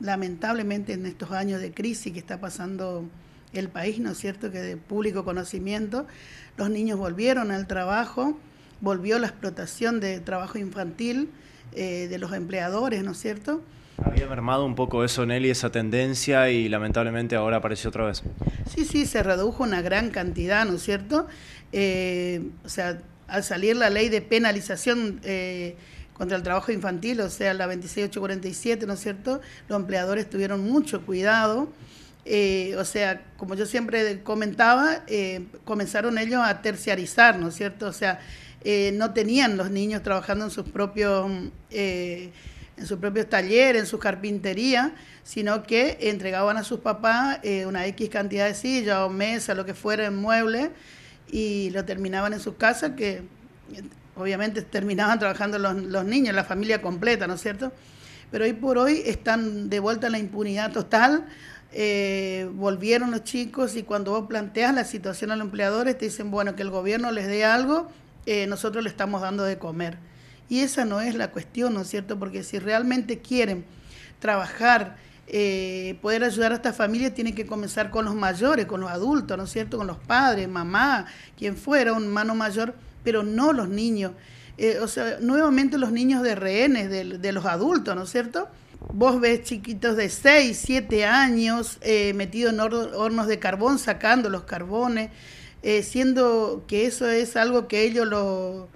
lamentablemente en estos años de crisis que está pasando el país, ¿no es cierto?, que de público conocimiento, los niños volvieron al trabajo, volvió la explotación de trabajo infantil eh, de los empleadores, ¿no es cierto? Había mermado un poco eso, Nelly, esa tendencia y lamentablemente ahora apareció otra vez. Sí, sí, se redujo una gran cantidad, ¿no es cierto? Eh, o sea, al salir la ley de penalización... Eh, contra el trabajo infantil, o sea, la 26847, ¿no es cierto? Los empleadores tuvieron mucho cuidado. Eh, o sea, como yo siempre comentaba, eh, comenzaron ellos a terciarizar, ¿no es cierto? O sea, eh, no tenían los niños trabajando en sus propios en sus propios talleres, en su carpintería, sino que entregaban a sus papás una X cantidad de sillas o mesas, lo que fuera, en muebles, y lo terminaban en sus casas, que obviamente terminaban trabajando los, niños, la familia completa, ¿no es cierto? Pero hoy por hoy están de vuelta en la impunidad total. Eh, volvieron los chicos y cuando vos planteas la situación a los empleadores te dicen, bueno, que el gobierno les dé algo, eh, nosotros le estamos dando de comer. Y esa no es la cuestión, ¿no es cierto? Porque si realmente quieren trabajar eh, poder ayudar a esta familia tiene que comenzar con los mayores, con los adultos, ¿no es cierto? Con los padres, mamá, quien fuera, un mano mayor, pero no los niños. Eh, o sea, nuevamente los niños de rehenes, de, los adultos, ¿no es cierto? Vos ves chiquitos de 6, 7 años eh, metidos en hornos de carbón, sacando los carbones, siendo que eso es algo que ellos lo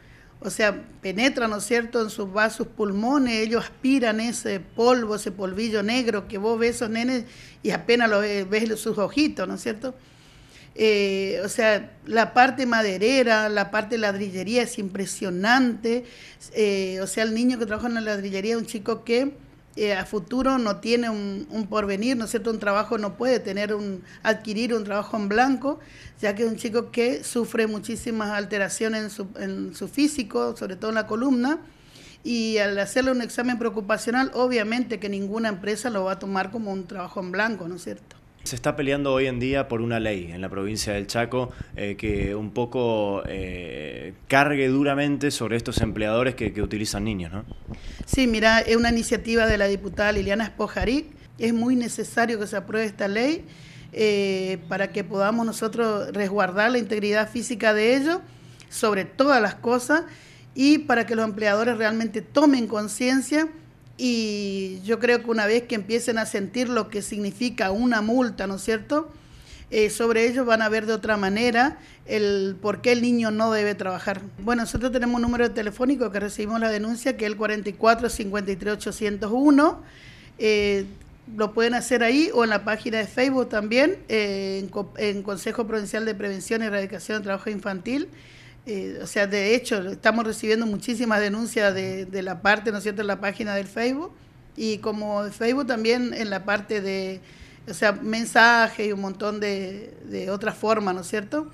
o sea, penetran, ¿no es cierto?, en sus vasos pulmones, ellos aspiran ese polvo, ese polvillo negro que vos ves esos nenes y apenas lo ves, sus ojitos, ¿no es cierto? Eh, o sea, la parte maderera, la parte ladrillería es impresionante. Eh, o sea, el niño que trabaja en la ladrillería, un chico que eh, a futuro no tiene un, porvenir, ¿no es cierto? Un trabajo no puede tener un, adquirir un trabajo en blanco, ya que es un chico que sufre muchísimas alteraciones en su, en su físico, sobre todo en la columna, y al hacerle un examen preocupacional, obviamente que ninguna empresa lo va a tomar como un trabajo en blanco, ¿no es cierto? Se está peleando hoy en día por una ley en la provincia del Chaco eh, que un poco eh, cargue duramente sobre estos empleadores que, utilizan niños, ¿no? Sí, mira, es una iniciativa de la diputada Liliana Espojaric. Es muy necesario que se apruebe esta ley eh, para que podamos nosotros resguardar la integridad física de ellos sobre todas las cosas y para que los empleadores realmente tomen conciencia y yo creo que una vez que empiecen a sentir lo que significa una multa, ¿no es cierto? Eh, sobre ellos van a ver de otra manera el por qué el niño no debe trabajar. Bueno, nosotros tenemos un número telefónico que recibimos la denuncia, que es el 44 eh, lo pueden hacer ahí o en la página de Facebook también, eh, en, Consejo Provincial de Prevención y Erradicación del Trabajo Infantil. Eh, o sea, de hecho, estamos recibiendo muchísimas denuncias de, la parte, ¿no es cierto?, en la página del Facebook y como Facebook también en la parte de, o sea, mensaje y un montón de, de otras formas, ¿no es cierto?